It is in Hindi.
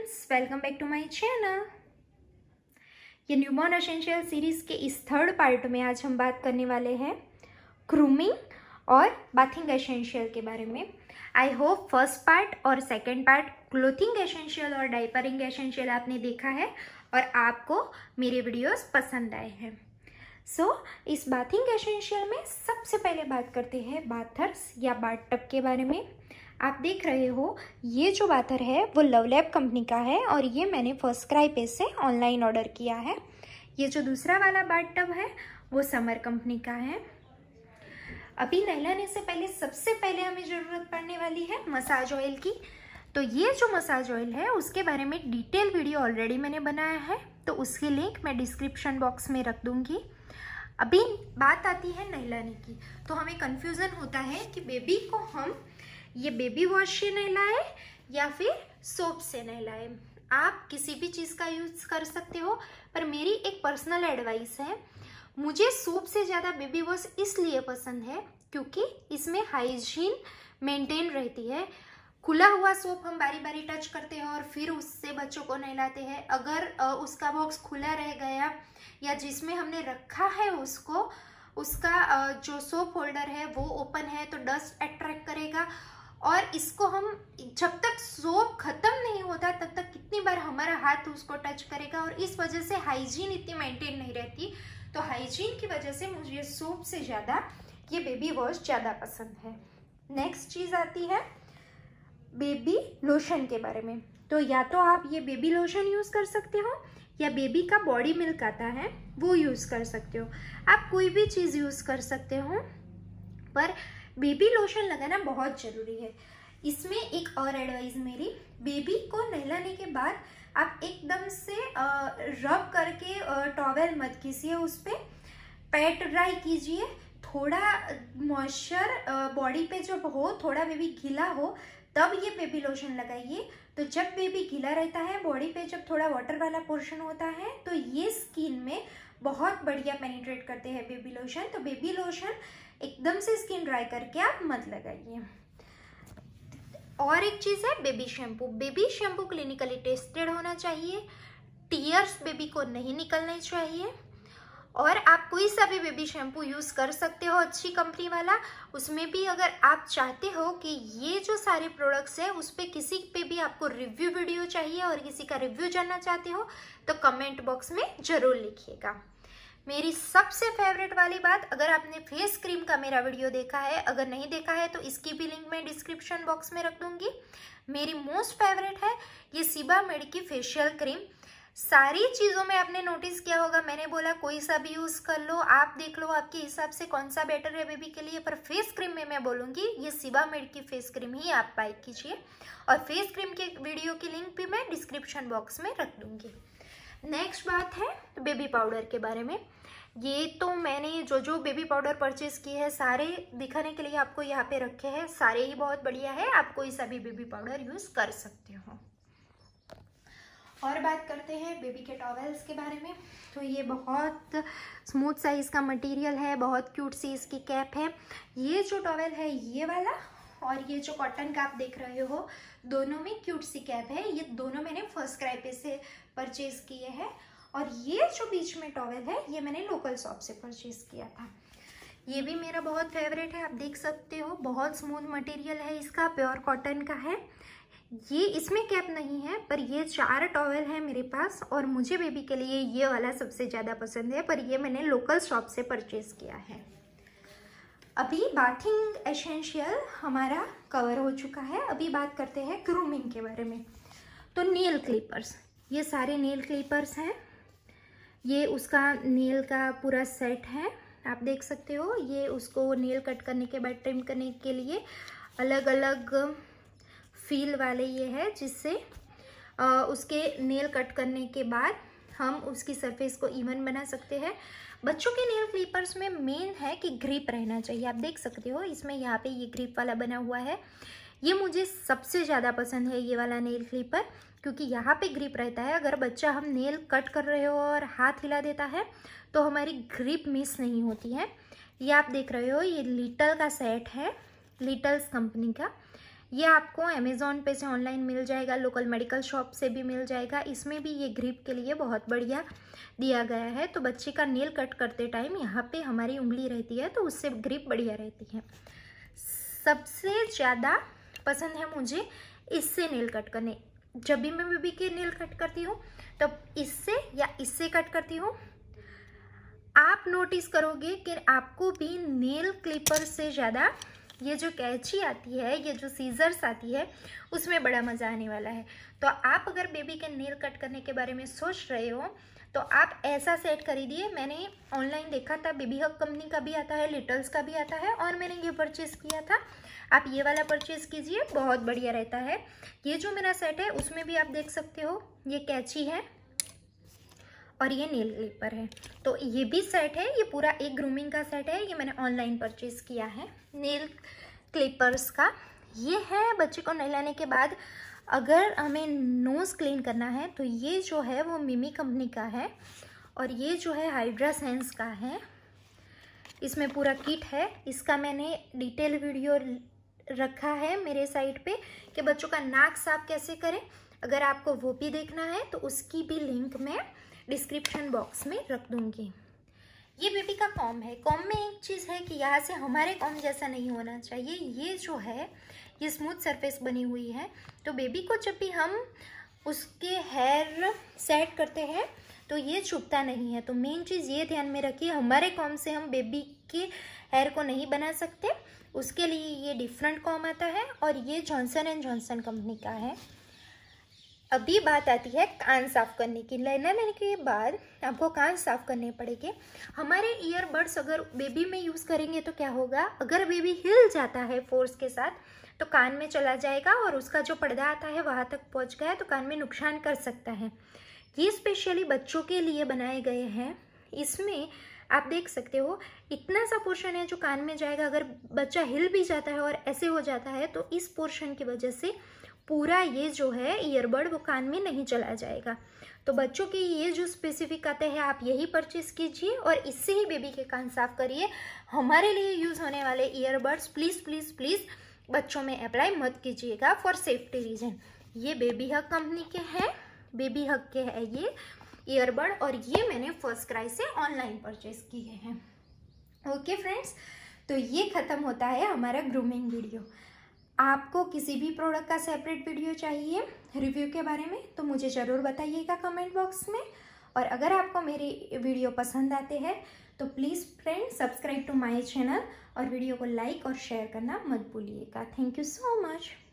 friends welcome back to my channel ये न्यूबॉर्न एसेंशियल सीरीज़ के इस थर्ड पार्ट में आज हम बात करने वाले हैं क्रूमिंग और बाथिंग एसेंशियल के बारे में आई होप फर्स्ट पार्ट और सेकंड पार्ट क्लोथिंग एसेंशियल और डाइपरिंग एसेंशियल आपने देखा है और आपको मेरे वीडियोस पसंद आए हैं सो so, इस बाथिंग एसेंशियल में सबसे पहले बात करते हैं बाथर्स या बाथ के बारे में आप देख रहे हो ये जो बाथर है वो लवलैब कंपनी का है और ये मैंने फर्स्ट क्राई पे से ऑनलाइन ऑर्डर किया है ये जो दूसरा वाला बाट टब है वो समर कंपनी का है अभी नहलाने से पहले सबसे पहले हमें ज़रूरत पड़ने वाली है मसाज ऑयल की तो ये जो मसाज ऑयल है उसके बारे में डिटेल वीडियो ऑलरेडी मैंने बनाया है तो उसकी लिंक मैं डिस्क्रिप्शन बॉक्स में रख दूँगी अभी बात आती है नहलाने की तो हमें कन्फ्यूज़न होता है कि बेबी को हम ये बेबी वॉश से लाए या फिर सोप से लाए आप किसी भी चीज़ का यूज़ कर सकते हो पर मेरी एक पर्सनल एडवाइस है मुझे सोप से ज़्यादा बेबी वॉश इसलिए पसंद है क्योंकि इसमें हाइजीन मेंटेन रहती है खुला हुआ सोप हम बारी बारी टच करते हैं और फिर उससे बच्चों को नहलाते हैं अगर उसका बॉक्स खुला रह गया या जिसमें हमने रखा है उसको उसका जो सोप होल्डर है वो ओपन है तो डस्ट अट्रैक्ट करेगा और इसको हम जब तक सोप खत्म नहीं होता तब तक कितनी बार हमारा हाथ उसको टच करेगा और इस वजह से हाइजीन इतनी मेंटेन नहीं रहती तो हाइजीन की वजह से मुझे सोप से ज़्यादा ये बेबी वॉश ज़्यादा पसंद है नेक्स्ट चीज़ आती है बेबी लोशन के बारे में तो या तो आप ये बेबी लोशन यूज़ कर सकते हो या बेबी का बॉडी मिल्क आता है वो यूज़ कर सकते हो आप कोई भी चीज़ यूज़ कर सकते हो पर बेबी लोशन लगाना बहुत ज़रूरी है इसमें एक और एडवाइस मेरी बेबी को नहलाने के बाद आप एकदम से रब करके टॉवेल मत कीजिए उस पर पैट ड्राई कीजिए थोड़ा मॉइस्चर बॉडी पे जब हो थोड़ा बेबी गीला हो तब ये बेबी लोशन लगाइए तो जब बेबी गीला रहता है बॉडी पे जब थोड़ा वाटर वाला पोर्शन होता है तो ये स्किन में बहुत बढ़िया पेनिट्रेट करते हैं बेबी लोशन तो बेबी लोशन एकदम से स्किन ड्राई करके आप मत लगाइए और एक चीज़ है baby shampoo baby shampoo clinically tested होना चाहिए टीयर्स बेबी को नहीं निकलने चाहिए और आप कोई सा भी बेबी शैम्पू यूज़ कर सकते हो अच्छी कंपनी वाला उसमें भी अगर आप चाहते हो कि ये जो सारे प्रोडक्ट्स हैं उस पर किसी पे भी आपको रिव्यू वीडियो चाहिए और किसी का रिव्यू जानना चाहते हो तो कमेंट बॉक्स में ज़रूर लिखिएगा मेरी सबसे फेवरेट वाली बात अगर आपने फेस क्रीम का मेरा वीडियो देखा है अगर नहीं देखा है तो इसकी भी लिंक मैं डिस्क्रिप्शन बॉक्स में रख दूंगी मेरी मोस्ट फेवरेट है ये सिबा मेड की फेशियल क्रीम सारी चीज़ों में आपने नोटिस किया होगा मैंने बोला कोई सा भी यूज़ कर लो आप देख लो आपके हिसाब से कौन सा बेटर है बेबी के लिए पर फेस क्रीम में मैं बोलूँगी ये सिबा मेड की फेस क्रीम ही आप बाई कीजिए और फेस क्रीम के वीडियो की लिंक भी मैं डिस्क्रिप्शन बॉक्स में रख दूँगी नेक्स्ट बात है बेबी पाउडर के बारे में ये तो मैंने जो जो बेबी पाउडर परचेज किए हैं सारे दिखाने के लिए आपको यहाँ पे रखे हैं सारे ही बहुत बढ़िया है आप कोई सा भी बेबी पाउडर यूज़ कर सकते हो और बात करते हैं बेबी के टॉवेल्स के बारे में तो ये बहुत स्मूथ साइज़ का मटेरियल है बहुत क्यूट सी इसकी कैप है ये जो टॉवेल है ये वाला और ये जो कॉटन का आप देख रहे हो दोनों में क्यूट सी कैप है ये दोनों मैंने फर्स्ट क्राई पे से परचेज़ किए हैं और ये जो बीच में टॉवेल है ये मैंने लोकल शॉप से परचेज़ किया था ये भी मेरा बहुत फेवरेट है आप देख सकते हो बहुत स्मूथ मटेरियल है इसका प्योर कॉटन का है ये इसमें कैप नहीं है पर ये चार टॉवेल है मेरे पास और मुझे बेबी के लिए ये वाला सबसे ज़्यादा पसंद है पर ये मैंने लोकल शॉप से परचेज़ किया है अभी बाथिंग एसेंशियल हमारा कवर हो चुका है अभी बात करते हैं ग्रूमिंग के बारे में तो नेल क्लिपर्स ये सारे नेल क्लिपर्स हैं ये उसका नेल का पूरा सेट है आप देख सकते हो ये उसको नेल कट करने के बाद ट्रिम करने के लिए अलग अलग फील वाले ये है जिससे उसके नेल कट करने के बाद हम उसकी सरफेस को इवन बना सकते हैं बच्चों के नेल क्लिपर्स में मेन है कि ग्रिप रहना चाहिए आप देख सकते हो इसमें यहाँ पे ये ग्रिप वाला बना हुआ है ये मुझे सबसे ज़्यादा पसंद है ये वाला नेल क्लिपर क्योंकि यहाँ पे ग्रिप रहता है अगर बच्चा हम नेल कट कर रहे हो और हाथ हिला देता है तो हमारी ग्रिप मिस नहीं होती है ये आप देख रहे हो ये लिटल का सेट है लिटल्स कंपनी का ये आपको अमेज़ोन पे से ऑनलाइन मिल जाएगा लोकल मेडिकल शॉप से भी मिल जाएगा इसमें भी ये ग्रिप के लिए बहुत बढ़िया दिया गया है तो बच्चे का नेल कट करते टाइम यहाँ पे हमारी उंगली रहती है तो उससे ग्रिप बढ़िया रहती है सबसे ज़्यादा पसंद है मुझे इससे नेल कट करने जब भी मैं बेबी के नेल कट करती हूँ तब तो इससे या इससे कट करती हूँ आप नोटिस करोगे कि आपको भी नेल क्लिपर से ज़्यादा ये जो कैची आती है ये जो सीजर्स आती है उसमें बड़ा मज़ा आने वाला है तो आप अगर बेबी के नेल कट करने के बारे में सोच रहे हो तो आप ऐसा सेट खरीदिए मैंने ऑनलाइन देखा था बेबी हक कंपनी का भी आता है लिटल्स का भी आता है और मैंने ये परचेज़ किया था आप ये वाला परचेज़ कीजिए बहुत बढ़िया रहता है ये जो मेरा सेट है उसमें भी आप देख सकते हो ये कैची है और ये नेल क्लिपर है तो ये भी सेट है ये पूरा एक ग्रूमिंग का सेट है ये मैंने ऑनलाइन परचेज़ किया है नेल क्लिपर्स का ये है बच्चे को नहलाने के बाद अगर हमें नोज़ क्लीन करना है तो ये जो है वो मिमी कंपनी का है और ये जो है हाइड्रा सेंस का है इसमें पूरा किट है इसका मैंने डिटेल वीडियो रखा है मेरे साइट पे कि बच्चों का नाक साफ कैसे करें अगर आपको वो भी देखना है तो उसकी भी लिंक मैं डिस्क्रिप्शन बॉक्स में रख दूँगी ये बेबी का कॉम है कॉम में एक चीज़ है कि यहाँ से हमारे कॉम जैसा नहीं होना चाहिए ये जो है ये स्मूथ सरफेस बनी हुई है तो बेबी को जब भी हम उसके हेयर सेट करते हैं तो ये छुपता नहीं है तो मेन चीज़ ये ध्यान में रखिए हमारे कॉम से हम बेबी के हेयर को नहीं बना सकते उसके लिए ये डिफरेंट कॉम आता है और ये जॉनसन एंड जॉनसन कंपनी का है अभी बात आती है कान साफ करने की लेना लेने के बाद आपको कान साफ करने पड़ेंगे हमारे ईयरबड्स अगर बेबी में यूज़ करेंगे तो क्या होगा अगर बेबी हिल जाता है फोर्स के साथ तो कान में चला जाएगा और उसका जो पर्दा आता है वहाँ तक पहुँच गया तो कान में नुकसान कर सकता है ये स्पेशली बच्चों के लिए बनाए गए हैं इसमें आप देख सकते हो इतना सा पोर्शन है जो कान में जाएगा अगर बच्चा हिल भी जाता है और ऐसे हो जाता है तो इस पोर्शन की वजह से पूरा ये जो है ईयरबड वो कान में नहीं चला जाएगा तो बच्चों की ये जो स्पेसिफिक आते हैं आप यही परचेज़ कीजिए और इससे ही बेबी के कान साफ करिए हमारे लिए यूज़ होने वाले ईयरबड्स प्लीज़ प्लीज़ प्लीज़ बच्चों में अप्लाई मत कीजिएगा फॉर सेफ्टी रीज़न ये बेबी हक कंपनी के हैं बेबी हक के है ये ईयरबड और ये मैंने फर्स्ट क्राई से ऑनलाइन परचेज़ किए हैं ओके फ्रेंड्स तो ये ख़त्म होता है हमारा ग्रूमिंग वीडियो आपको किसी भी प्रोडक्ट का सेपरेट वीडियो चाहिए रिव्यू के बारे में तो मुझे ज़रूर बताइएगा कमेंट बॉक्स में और अगर आपको मेरे वीडियो पसंद आते हैं तो please friend subscribe to my channel और वीडियो को लाइक और शेयर करना मत भूलिएगा थैंक यू सो मच